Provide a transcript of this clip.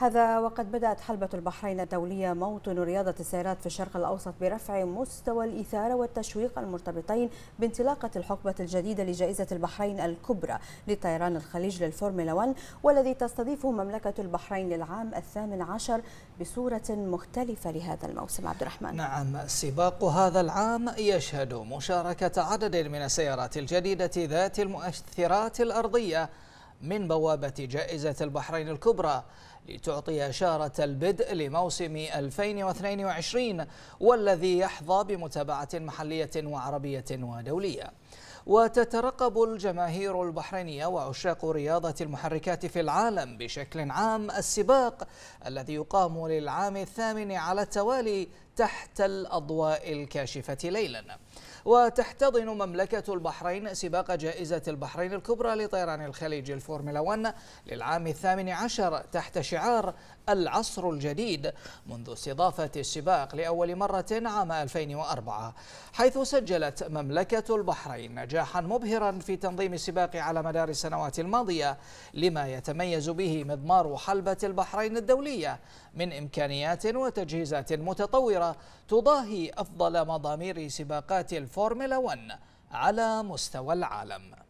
هذا وقد بدأت حلبة البحرين الدولية موطن رياضة السيارات في الشرق الأوسط برفع مستوى الإثارة والتشويق المرتبطين بانطلاقة الحقبة الجديدة لجائزة البحرين الكبرى لطيران الخليج للفورمولا 1 والذي تستضيفه مملكة البحرين للعام الثامن عشر بصورة مختلفة لهذا الموسم عبد الرحمن نعم سباق هذا العام يشهد مشاركة عدد من السيارات الجديدة ذات المؤثرات الأرضية من بوابة جائزة البحرين الكبرى لتعطي إشارة البدء لموسم 2022 والذي يحظى بمتابعة محلية وعربية ودولية وتترقب الجماهير البحرينية وعشاق رياضة المحركات في العالم بشكل عام السباق الذي يقام للعام الثامن على التوالي تحت الأضواء الكاشفة ليلا وتحتضن مملكة البحرين سباق جائزة البحرين الكبرى لطيران الخليج الفورمولا 1 للعام الثامن عشر تحت شعار العصر الجديد منذ استضافة السباق لأول مرة عام 2004 حيث سجلت مملكة البحرين نجاحا مبهرا في تنظيم السباق على مدار السنوات الماضية لما يتميز به مضمار حلبة البحرين الدولية من إمكانيات وتجهيزات متطورة تضاهي أفضل مضامير سباقات الفورمولا 1 على مستوى العالم